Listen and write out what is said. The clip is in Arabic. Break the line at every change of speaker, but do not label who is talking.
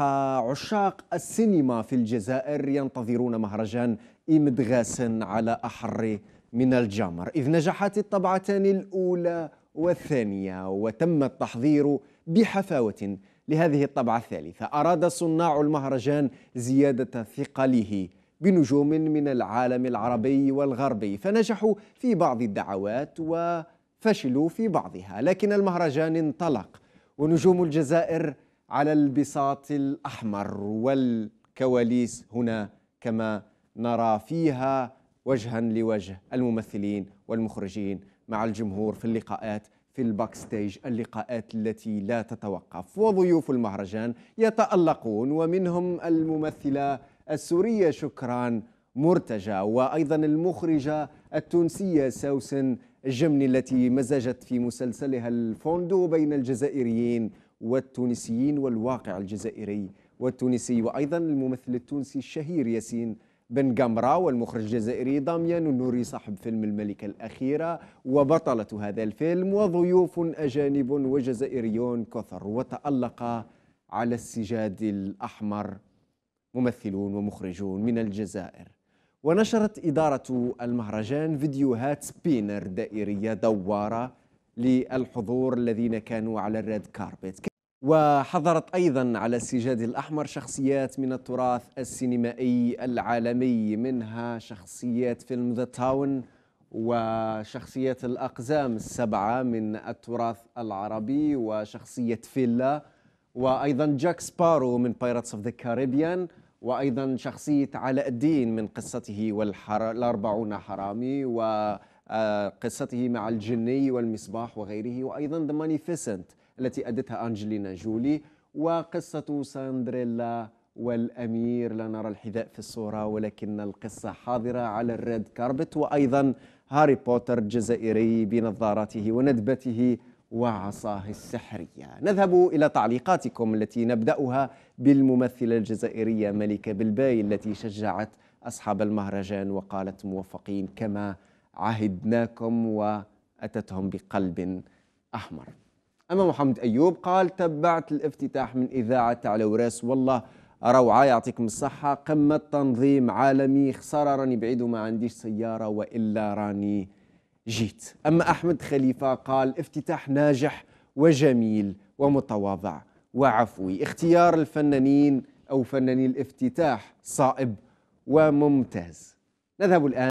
عشاق السينما في الجزائر ينتظرون مهرجان إمدغاس على أحر من الجمر إذ نجحت الطبعتان الأولى والثانية وتم التحضير بحفاوة لهذه الطبعة الثالثة أراد صناع المهرجان زيادة ثقله بنجوم من العالم العربي والغربي فنجحوا في بعض الدعوات وفشلوا في بعضها لكن المهرجان انطلق ونجوم الجزائر على البساط الاحمر والكواليس هنا كما نرى فيها وجها لوجه الممثلين والمخرجين مع الجمهور في اللقاءات في الباكستيج اللقاءات التي لا تتوقف وضيوف المهرجان يتألقون ومنهم الممثلة السورية شكران مرتجى وأيضا المخرجة التونسية سوسن جمني التي مزجت في مسلسلها الفوندو بين الجزائريين والتونسيين والواقع الجزائري والتونسي وأيضا الممثل التونسي الشهير ياسين بن قمرة والمخرج الجزائري داميان النوري صاحب فيلم الملكة الأخيرة وبطلة هذا الفيلم وضيوف أجانب وجزائريون كثر وتألق على السجاد الأحمر ممثلون ومخرجون من الجزائر ونشرت إدارة المهرجان فيديوهات سبينر دائرية دوارة للحضور الذين كانوا على الريد كاربت وحضرت أيضا على السجاد الأحمر شخصيات من التراث السينمائي العالمي منها شخصيات فيلم ذا تاون وشخصيات الأقزام السبعة من التراث العربي وشخصية فيلا وأيضا جاك سبارو من بايرتس اوف ذا كاريبيان وأيضا شخصية علاء الدين من قصته والحر... الأربعون حرامي وقصته مع الجني والمصباح وغيره وأيضا ذا مانيفيسنت التي أدتها أنجلينا جولي وقصة ساندريلا والأمير لا نرى الحذاء في الصورة ولكن القصة حاضرة على الريد كاربت وأيضا هاري بوتر الجزائري بنظارته وندبته وعصاه السحرية نذهب إلى تعليقاتكم التي نبدأها بالممثلة الجزائرية ملكة بالباي التي شجعت أصحاب المهرجان وقالت موفقين كما عهدناكم وأتتهم بقلب أحمر أما محمد أيوب قال تبعت الافتتاح من إذاعة على وراس والله روعة يعطيكم الصحة قمة تنظيم عالمي خسارة راني بعيد وما عنديش سيارة وإلا راني جيت أما أحمد خليفة قال افتتاح ناجح وجميل ومتواضع وعفوي اختيار الفنانين أو فناني الافتتاح صائب وممتاز نذهب الآن